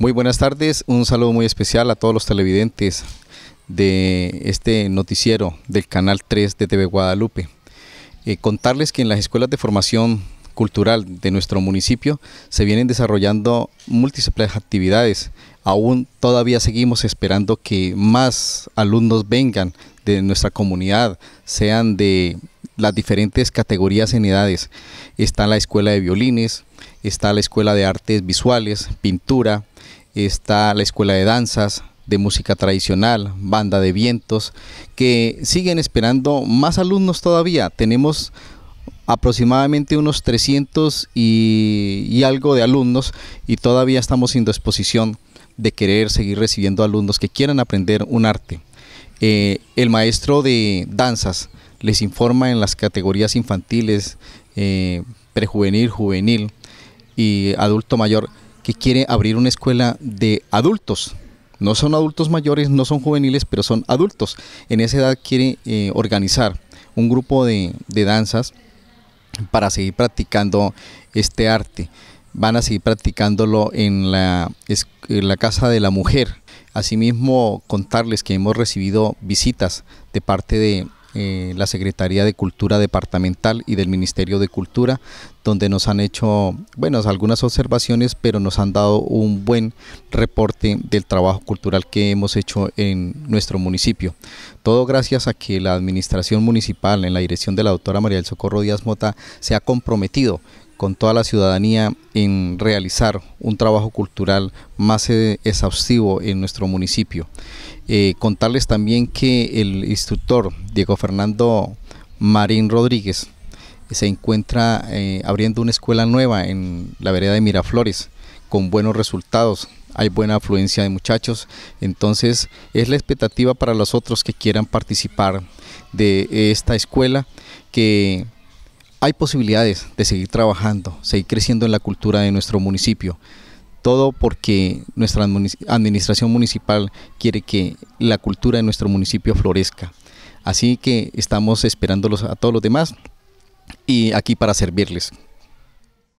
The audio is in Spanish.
Muy buenas tardes, un saludo muy especial a todos los televidentes de este noticiero del Canal 3 de TV Guadalupe. Eh, contarles que en las escuelas de formación cultural de nuestro municipio se vienen desarrollando múltiples actividades. Aún todavía seguimos esperando que más alumnos vengan de nuestra comunidad, sean de las diferentes categorías en edades. Está la escuela de violines, está la escuela de artes visuales, pintura, está la escuela de danzas, de música tradicional, banda de vientos, que siguen esperando más alumnos todavía. Tenemos aproximadamente unos 300 y, algo de alumnos y todavía estamos en disposición de querer seguir recibiendo alumnos que quieran aprender un arte. Eh, el maestro de danzas les informa en las categorías infantiles, eh, prejuvenil, juvenil y adulto mayor que quiere abrir una escuela de adultos. No son adultos mayores, no son juveniles, pero son adultos. En esa edad quiere eh, organizar un grupo de, danzas para seguir practicando este arte. Van a seguir practicándolo en la, en la, Casa de la Mujer. Asimismo, contarles que hemos recibido visitas de parte de eh, la Secretaría de Cultura Departamental y del Ministerio de Cultura, donde nos han hecho, bueno, algunas observaciones, pero nos han dado un buen reporte del trabajo cultural que hemos hecho en nuestro municipio. Todo gracias a que la Administración Municipal, en la dirección de la doctora María del Socorro Díaz Mota, se ha comprometido con toda la ciudadanía en realizar un trabajo cultural más eh, exhaustivo en nuestro municipio. Eh, contarles también que el instructor Diego Fernando Marín Rodríguez eh, se encuentra abriendo una escuela nueva en la vereda de Miraflores con buenos resultados. Hay buena afluencia de muchachos, entonces es la expectativa para los otros que quieran participar de esta escuela que hay posibilidades de seguir trabajando, seguir creciendo en la cultura de nuestro municipio. Todo porque nuestra administración municipal quiere que la cultura de nuestro municipio florezca. Así que estamos esperándolos a todos los demás y aquí para servirles.